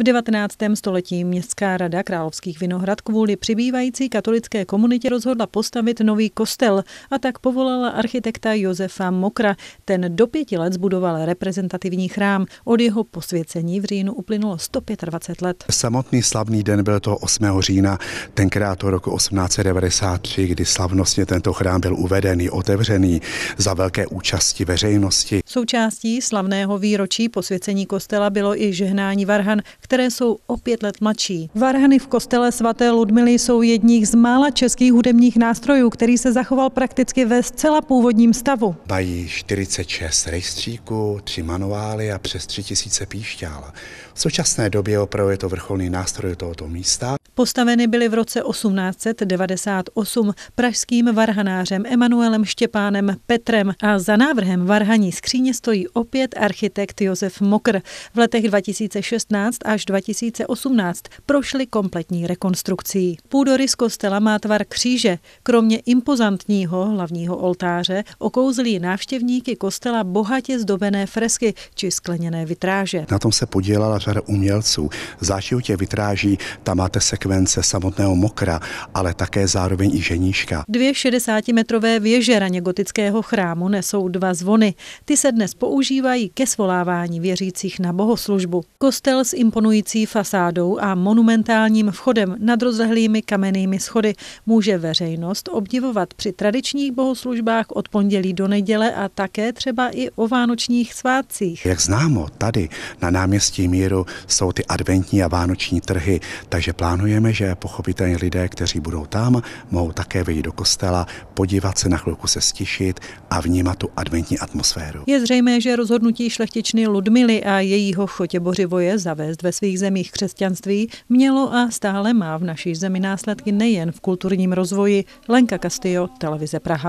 V 19. století městská rada Královských Vinohrad kvůli přibývající katolické komunitě rozhodla postavit nový kostel a tak povolala architekta Josefa Mokra. Ten do pěti let zbudoval reprezentativní chrám. Od jeho posvěcení v říjnu uplynulo 125 let. Samotný slavný den byl to 8. října, tenkrát to roku 1893, kdy slavnostně tento chrám byl uvedený, otevřený za velké účasti veřejnosti. Součástí slavného výročí posvěcení kostela bylo i žehnání Varhan, které jsou o pět let mladší. Varhany v kostele svaté Ludmily jsou jedních z mála českých hudebních nástrojů, který se zachoval prakticky ve zcela původním stavu. Mají 46 rejstříků, tři manuály a přes 3000 píšťál. V současné době opravdu je to vrcholný nástroj tohoto místa. Postaveny byly v roce 1898 pražským varhanářem Emanuelem Štěpánem Petrem a za návrhem varhaní skříně stojí opět architekt Josef Mokr. V letech 2016 až 2018 prošly kompletní rekonstrukcí. Půdorys kostela má tvar kříže. Kromě impozantního hlavního oltáře okouzlí návštěvníky kostela bohatě zdobené fresky či skleněné vitráže. Na tom se podílela řada umělců. Záživu těch vitráží tam máte sekvenci sekvence samotného mokra, ale také zároveň i ženíška. Dvě 60-metrové věže raněgotického chrámu nesou dva zvony. Ty se dnes používají ke svolávání věřících na bohoslužbu. Kostel s imponující fasádou a monumentálním vchodem nad rozlehlými kamennými schody může veřejnost obdivovat při tradičních bohoslužbách od pondělí do neděle a také třeba i o vánočních svátcích. Jak známo, tady na náměstí Míru jsou ty adventní a vánoční trhy, takže plánujeme Doufejme, že pochopitelně lidé, kteří budou tam, mohou také vyjít do kostela, podívat se na chvilku se stišit a vnímat tu adventní atmosféru. Je zřejmé, že rozhodnutí šlechtičny Ludmily a jejího chotěbořivoje zavést ve svých zemích křesťanství mělo a stále má v naší zemi následky nejen v kulturním rozvoji. Lenka Castillo, Televize Praha.